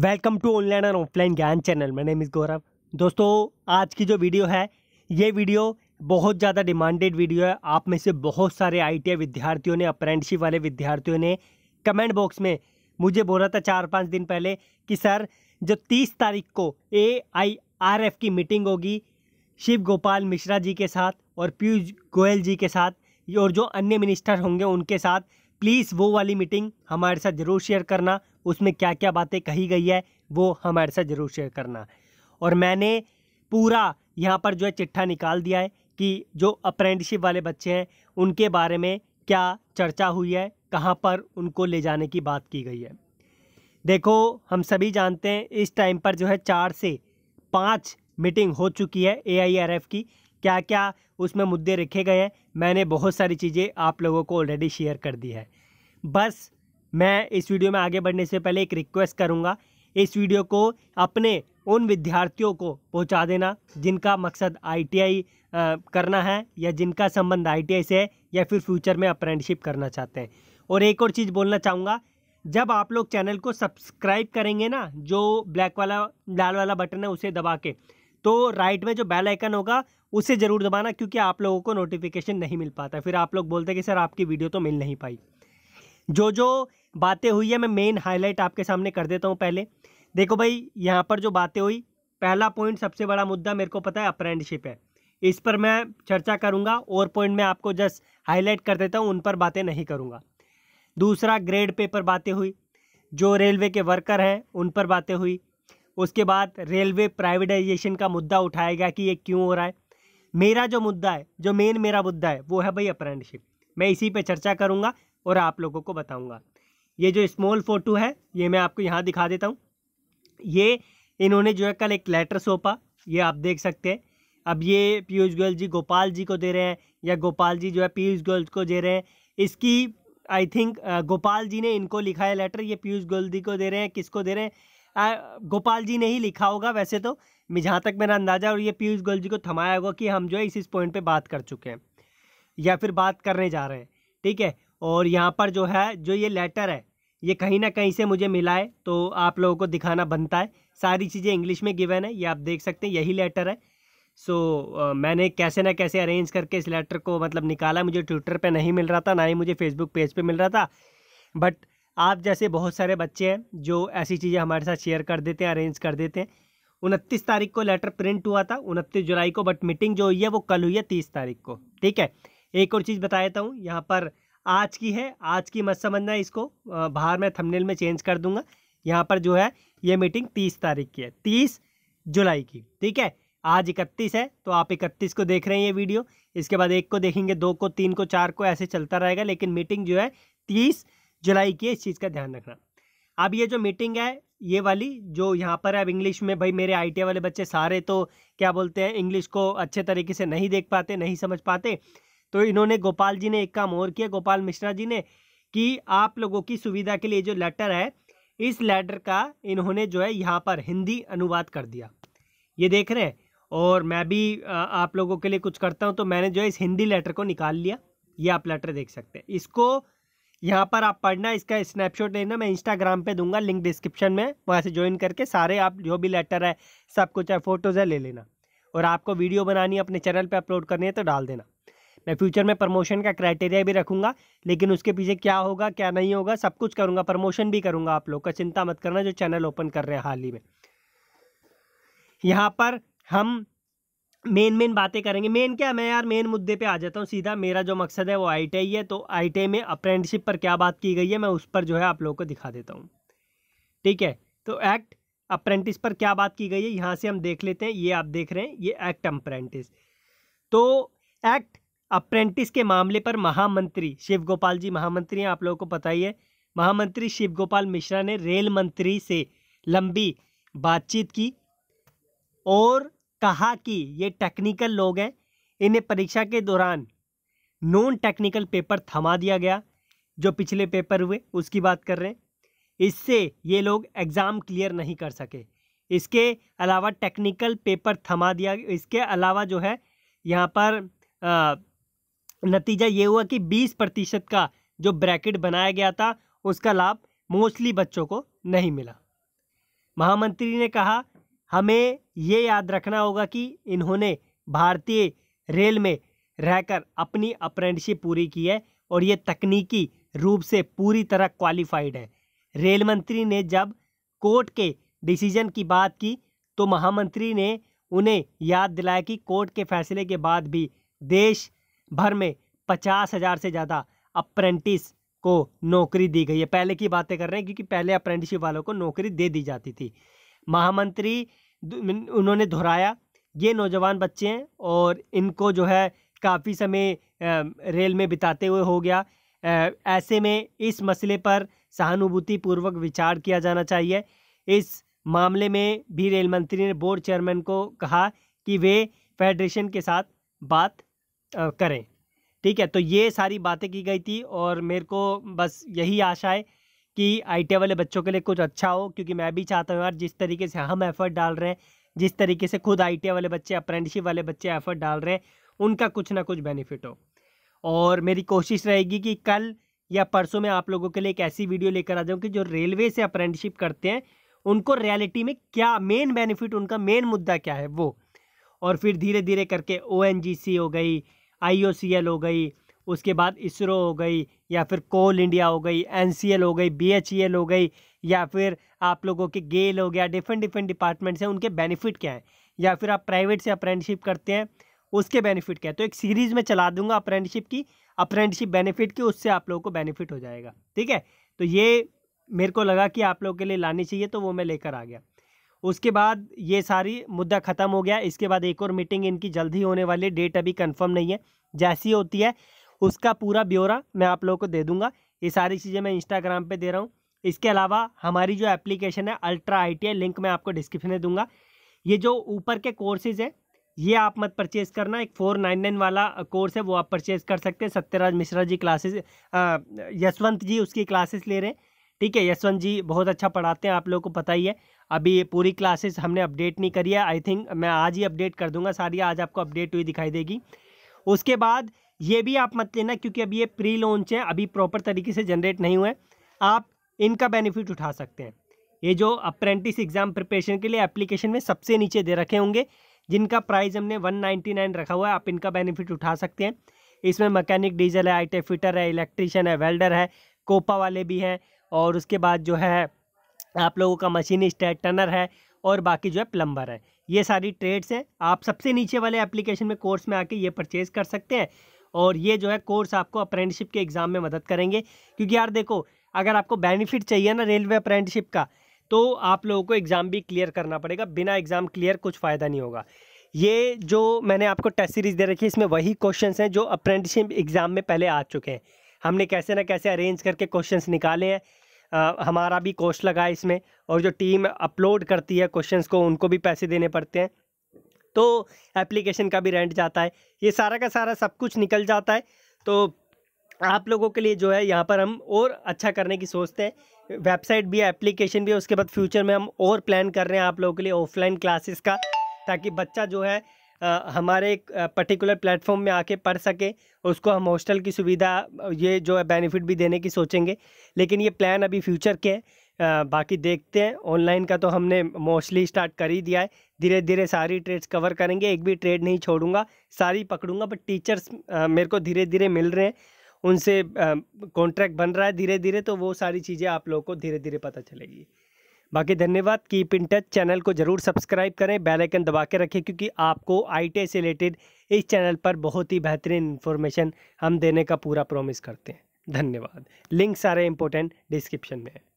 welcome to online and offline Gyan channel मैंने name is Gaurav दोस्तों आज की जो वीडियो है ये वीडियो बहुत ज़्यादा डिमांडेड वीडियो है आप में से बहुत सारे आईटीआई विद्यार्थियों ने अप्रेंटिसिप वाले विद्यार्थियों ने कमेंट बॉक्स में मुझे बोला था चार पाँच दिन पहले कि सर जो तीस तारीख को ए आई आर एफ की मीटिंग होगी शिव गोपाल मिश्रा जी के साथ और पीयूष गोयल जी के साथ और जो अन्य मिनिस्टर होंगे उनके साथ प्लीज़ वो वाली मीटिंग हमारे साथ ज़रूर शेयर करना उसमें क्या क्या बातें कही गई है वो हमारे साथ ज़रूर शेयर करना और मैंने पूरा यहाँ पर जो है चिट्ठा निकाल दिया है कि जो अप्रेंटिसशिप वाले बच्चे हैं उनके बारे में क्या चर्चा हुई है कहाँ पर उनको ले जाने की बात की गई है देखो हम सभी जानते हैं इस टाइम पर जो है चार से पाँच मीटिंग हो चुकी है ए की क्या क्या उसमें मुद्दे रखे गए हैं मैंने बहुत सारी चीज़ें आप लोगों को ऑलरेडी शेयर कर दी है बस मैं इस वीडियो में आगे बढ़ने से पहले एक रिक्वेस्ट करूँगा इस वीडियो को अपने उन विद्यार्थियों को पहुंचा देना जिनका मकसद आईटीआई करना है या जिनका संबंध आईटीआई से है या फिर फ्यूचर में अप्रेंटिशिप करना चाहते हैं और एक और चीज़ बोलना चाहूँगा जब आप लोग चैनल को सब्सक्राइब करेंगे ना जो ब्लैक वाला लाल वाला बटन है उसे दबा के तो राइट में जो बेल आइकन होगा उसे ज़रूर दबाना क्योंकि आप लोगों को नोटिफिकेशन नहीं मिल पाता फिर आप लोग बोलते हैं कि सर आपकी वीडियो तो मिल नहीं पाई जो जो बातें हुई है मैं मेन हाईलाइट आपके सामने कर देता हूँ पहले देखो भाई यहाँ पर जो बातें हुई पहला पॉइंट सबसे बड़ा मुद्दा मेरे को पता है अप्रेंडशिप है इस पर मैं चर्चा करूँगा और पॉइंट मैं आपको जस्ट हाईलाइट कर देता हूँ उन पर बातें नहीं करूँगा दूसरा ग्रेड पे पर बातें हुई जो रेलवे के वर्कर हैं उन पर बातें हुई उसके बाद रेलवे प्राइवेटाइजेशन का मुद्दा उठाया गया कि ये क्यों हो रहा है मेरा जो मुद्दा है जो मेन मेरा मुद्दा है वो है भाई अप्रेंडशिप मैं इसी पर चर्चा करूँगा और आप लोगों को बताऊँगा ये जो स्मॉल फ़ोटो है ये मैं आपको यहाँ दिखा देता हूँ ये इन्होंने जो है कल एक लेटर सौंपा ये आप देख सकते हैं अब ये पीयूष गोयल जी गोपाल जी को दे रहे हैं या गोपाल जी जो है पीयूष गोयल को दे रहे हैं इसकी आई थिंक गोपाल जी ने इनको लिखा है लेटर ये पीयूष गोयल जी को दे रहे हैं किसको दे रहे हैं आ, गोपाल जी ने ही लिखा होगा वैसे तो मैं जहाँ तक मेरा अंदाज़ा और ये पीयूष गोयल जी को थमाया होगा कि हम जो है इस इस पॉइंट पर बात कर चुके हैं या फिर बात करने जा रहे हैं ठीक है और यहाँ पर जो है जो ये लेटर है ये कहीं ना कहीं से मुझे मिला है तो आप लोगों को दिखाना बनता है सारी चीज़ें इंग्लिश में गिवन है ये आप देख सकते हैं यही लेटर है सो so, uh, मैंने कैसे ना कैसे अरेंज करके इस लेटर को मतलब निकाला मुझे ट्विटर पे नहीं मिल रहा था ना ही मुझे फेसबुक पेज पे मिल रहा था बट आप जैसे बहुत सारे बच्चे हैं जो ऐसी चीज़ें हमारे साथ शेयर कर देते हैं अरेंज कर देते हैं उनतीस तारीख को लेटर प्रिंट हुआ था उनतीस जुलाई को बट मीटिंग जो हुई है वो कल हुई है तीस तारीख को ठीक है एक और चीज़ बता देता हूँ यहाँ पर आज की है आज की मत समझना इसको बाहर मैं थंबनेल में चेंज कर दूंगा यहाँ पर जो है ये मीटिंग तीस तारीख की है तीस जुलाई की ठीक है आज इकतीस है तो आप इकतीस को देख रहे हैं ये वीडियो इसके बाद एक को देखेंगे दो को तीन को चार को ऐसे चलता रहेगा लेकिन मीटिंग जो है तीस जुलाई की है इस चीज़ का ध्यान रखना अब ये जो मीटिंग है ये वाली जो यहाँ पर है अब इंग्लिश में भाई मेरे आई वाले बच्चे सारे तो क्या बोलते हैं इंग्लिश को अच्छे तरीके से नहीं देख पाते नहीं समझ पाते तो इन्होंने गोपाल जी ने एक काम और किया गोपाल मिश्रा जी ने कि आप लोगों की सुविधा के लिए जो लेटर है इस लेटर का इन्होंने जो है यहाँ पर हिंदी अनुवाद कर दिया ये देख रहे हैं और मैं भी आप लोगों के लिए कुछ करता हूँ तो मैंने जो है इस हिंदी लेटर को निकाल लिया ये आप लेटर देख सकते हैं इसको यहाँ पर आप पढ़ना इसका स्नैपशॉट लेना मैं इंस्टाग्राम पे दूंगा लिंक डिस्क्रिप्शन में वहाँ से ज्वाइन करके सारे आप जो भी लेटर है सब कुछ है फ़ोटोज़ है ले लेना और आपको वीडियो बनानी अपने चैनल पे अपलोड करनी है तो डाल देना मैं फ्यूचर में प्रमोशन का क्राइटेरिया भी रखूँगा लेकिन उसके पीछे क्या होगा क्या नहीं होगा सब कुछ करूँगा प्रमोशन भी करूँगा आप लोग का चिंता मत करना जो चैनल ओपन कर रहे हैं हाल ही में यहाँ पर हम मेन मेन बातें करेंगे मेन क्या मैं यार मेन मुद्दे पे आ जाता हूँ सीधा मेरा जो मकसद है वो आई है तो आई में अप्रेंटिसिप पर क्या बात की गई है मैं उस पर जो है आप लोगों को दिखा देता हूँ ठीक है तो एक्ट अप्रेंटिस पर क्या बात की गई है यहाँ से हम देख लेते हैं ये आप देख रहे हैं ये एक्ट अप्रेंटिस तो एक्ट अप्रेंटिस के मामले पर महामंत्री शिव गोपाल जी महामंत्री हैं आप लोगों को पता ही है महामंत्री शिव गोपाल मिश्रा ने रेल मंत्री से लंबी बातचीत की और कहा कि ये टेक्निकल लोग हैं इन्हें परीक्षा के दौरान नॉन टेक्निकल पेपर थमा दिया गया जो पिछले पेपर हुए उसकी बात कर रहे हैं इससे ये लोग एग्ज़ाम क्लियर नहीं कर सके इसके अलावा टेक्निकल पेपर थमा दिया इसके अलावा जो है यहाँ पर आ, नतीजा ये हुआ कि बीस प्रतिशत का जो ब्रैकेट बनाया गया था उसका लाभ मोस्टली बच्चों को नहीं मिला महामंत्री ने कहा हमें ये याद रखना होगा कि इन्होंने भारतीय रेल में रहकर अपनी अप्रेंटिसशिप पूरी की है और ये तकनीकी रूप से पूरी तरह क्वालिफाइड है रेल मंत्री ने जब कोर्ट के डिसीजन की बात की तो महामंत्री ने उन्हें याद दिलाया कि कोर्ट के फैसले के बाद भी देश भर में पचास हज़ार से ज़्यादा अप्रेंटिस को नौकरी दी गई है पहले की बातें कर रहे हैं क्योंकि पहले अप्रेंटिसशिप वालों को नौकरी दे दी जाती थी महामंत्री उन्होंने दोहराया ये नौजवान बच्चे हैं और इनको जो है काफ़ी समय रेल में बिताते हुए हो गया ऐसे में इस मसले पर सहानुभूतिपूर्वक विचार किया जाना चाहिए इस मामले में भी रेल मंत्री ने बोर्ड चेयरमैन को कहा कि वे फेडरेशन के साथ बात करें ठीक है तो ये सारी बातें की गई थी और मेरे को बस यही आशा है कि आई वाले बच्चों के लिए कुछ अच्छा हो क्योंकि मैं भी चाहता हूँ यार जिस तरीके से हम एफ़र्ट डाल रहे हैं जिस तरीके से खुद आई वाले बच्चे अप्रेंटिसिप वाले बच्चे एफ़र्ट डाल रहे हैं उनका कुछ ना कुछ बेनिफिट हो और मेरी कोशिश रहेगी कि कल या परसों में आप लोगों के लिए एक ऐसी वीडियो लेकर आ जाऊँ कि जो रेलवे से अप्रेंटिसशिप करते हैं उनको रियलिटी में क्या मेन बेनिफिट उनका मेन मुद्दा क्या है वो और फिर धीरे धीरे करके ओ हो गई आई हो गई उसके बाद इसरो हो गई या फिर कोल इंडिया हो गई एन हो गई बी e हो गई या फिर आप लोगों के गेल हो गया डिफरेंट डिफरेंट डिपार्टमेंट्स हैं उनके बेनिफिट क्या हैं या फिर आप प्राइवेट से अप्रेंटिशिप करते हैं उसके बेनिफिट क्या है तो एक सीरीज़ में चला दूंगा अप्रेंटिशिप की अप्रेंटिशिप बेनिफिट की उससे आप लोगों को बेनिफिट हो जाएगा ठीक है तो ये मेरे को लगा कि आप लोगों के लिए लानी चाहिए तो वो मैं लेकर आ गया उसके बाद ये सारी मुद्दा ख़त्म हो गया इसके बाद एक और मीटिंग इनकी जल्दी होने वाली डेट अभी कंफर्म नहीं है जैसी होती है उसका पूरा ब्यौरा मैं आप लोगों को दे दूंगा ये सारी चीज़ें मैं इंस्टाग्राम पे दे रहा हूँ इसके अलावा हमारी जो एप्लीकेशन है अल्ट्रा आई लिंक मैं आपको डिस्क्रिप्शन में दूंगा ये जो ऊपर के कोर्सेज़ हैं ये आप मत परचेज़ करना एक फोर नाइन नाइन वाला कोर्स है वो आप परचेज़ कर सकते हैं सत्यराज मिश्रा जी क्लासेस यशवंत जी उसकी क्लासेस ले रहे हैं ठीक है यशवंत जी बहुत अच्छा पढ़ाते हैं आप लोगों को पता ही है अभी पूरी क्लासेस हमने अपडेट नहीं करी है आई थिंक मैं आज ही अपडेट कर दूंगा सारी आज आपको अपडेट हुई दिखाई देगी उसके बाद ये भी आप मत लेना क्योंकि अभी ये प्री लॉन्च है अभी प्रॉपर तरीके से जनरेट नहीं हुए आप इनका बेनिफिट उठा सकते हैं ये जो अप्रेंटिस एग्ज़ाम प्रिपरेशन के लिए एप्लीकेशन में सबसे नीचे दे रखे होंगे जिनका प्राइस हमने वन नाइन्टी नाइन रखा हुआ है आप इनका बेनिफिट उठा सकते हैं इसमें मकैनिक डीजल है आई फिटर e है इलेक्ट्रीशियन है वेल्डर है कोपा वाले भी हैं और उसके बाद जो है आप लोगों का मशीन स्टेट टनर है और बाकी जो है प्लम्बर है ये सारी ट्रेड्स हैं आप सबसे नीचे वाले एप्लीकेशन में कोर्स में आके ये परचेज़ कर सकते हैं और ये जो है कोर्स आपको अप्रेंटिसिप के एग्ज़ाम में मदद करेंगे क्योंकि यार देखो अगर आपको बेनिफिट चाहिए ना रेलवे अप्रेंटिसिप का तो आप लोगों को एग्ज़ाम भी क्लियर करना पड़ेगा बिना एग्ज़ाम क्लियर कुछ फ़ायदा नहीं होगा ये जो मैंने आपको टेस्ट सीरीज़ दे रखी है इसमें वही क्वेश्चन हैं जो अप्रेंटिसिप एग्ज़ाम में पहले आ चुके हैं हमने कैसे ना कैसे अरेंज करके क्वेश्चंस निकाले हैं हमारा भी कोस्ट लगा है इसमें और जो टीम अपलोड करती है क्वेश्चंस को उनको भी पैसे देने पड़ते हैं तो एप्लीकेशन का भी रेंट जाता है ये सारा का सारा सब कुछ निकल जाता है तो आप लोगों के लिए जो है यहाँ पर हम और अच्छा करने की सोचते हैं वेबसाइट भी एप्लीकेशन भी उसके बाद फ्यूचर में हम और प्लान कर रहे हैं आप लोगों के लिए ऑफलाइन क्लासेस का ताकि बच्चा जो है हमारे एक पर्टिकुलर प्लेटफॉर्म में आके पढ़ सके उसको हम हॉस्टल की सुविधा ये जो है बेनिफिट भी देने की सोचेंगे लेकिन ये प्लान अभी फ्यूचर के हैं बाकी देखते हैं ऑनलाइन का तो हमने मोस्टली स्टार्ट कर ही दिया है धीरे धीरे सारी ट्रेड्स कवर करेंगे एक भी ट्रेड नहीं छोड़ूंगा सारी पकड़ूंगा बट टीचर्स मेरे को धीरे धीरे मिल रहे हैं उनसे कॉन्ट्रैक्ट बन रहा है धीरे धीरे तो वो सारी चीज़ें आप लोगों को धीरे धीरे पता चलेगी बाकी धन्यवाद कीप इन टच चैनल को ज़रूर सब्सक्राइब करें बेल आइकन दबा के रखें क्योंकि आपको आई से रिलेटेड इस चैनल पर बहुत ही बेहतरीन इन्फॉर्मेशन हम देने का पूरा प्रॉमिस करते हैं धन्यवाद लिंक सारे इंपॉर्टेंट डिस्क्रिप्शन में है